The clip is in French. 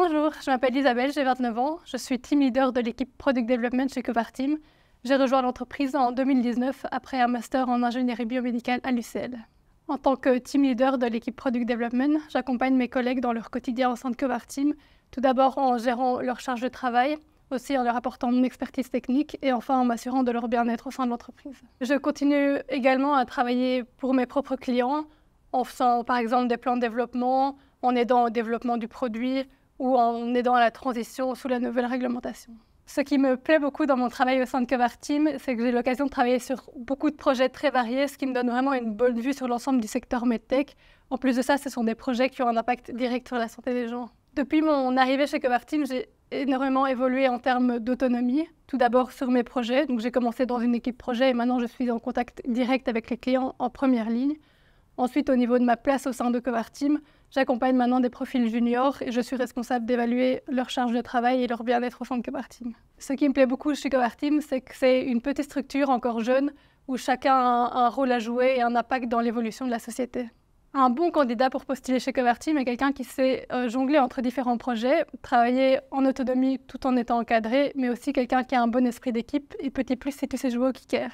Bonjour, je m'appelle Isabelle, j'ai 29 ans, je suis team leader de l'équipe Product Development chez Cover Team. J'ai rejoint l'entreprise en 2019 après un master en ingénierie biomédicale à l'UCL. En tant que team leader de l'équipe Product Development, j'accompagne mes collègues dans leur quotidien au sein de Cover Team, tout d'abord en gérant leur charge de travail, aussi en leur apportant mon expertise technique et enfin en m'assurant de leur bien-être au sein de l'entreprise. Je continue également à travailler pour mes propres clients en faisant par exemple des plans de développement, en aidant au développement du produit ou en aidant à la transition sous la nouvelle réglementation. Ce qui me plaît beaucoup dans mon travail au sein de Cover Team, c'est que j'ai l'occasion de travailler sur beaucoup de projets très variés, ce qui me donne vraiment une bonne vue sur l'ensemble du secteur MedTech. En plus de ça, ce sont des projets qui ont un impact direct sur la santé des gens. Depuis mon arrivée chez Cover j'ai énormément évolué en termes d'autonomie. Tout d'abord sur mes projets. Donc j'ai commencé dans une équipe projet et maintenant je suis en contact direct avec les clients en première ligne. Ensuite, au niveau de ma place au sein de cover Team, j'accompagne maintenant des profils juniors et je suis responsable d'évaluer leur charge de travail et leur bien-être au sein de cover Team. Ce qui me plaît beaucoup chez cover Team, c'est que c'est une petite structure encore jeune où chacun a un rôle à jouer et un impact dans l'évolution de la société. Un bon candidat pour postuler chez Cover Team est quelqu'un qui sait euh, jongler entre différents projets, travailler en autonomie tout en étant encadré, mais aussi quelqu'un qui a un bon esprit d'équipe et petit plus si tu sais jouer au kicker.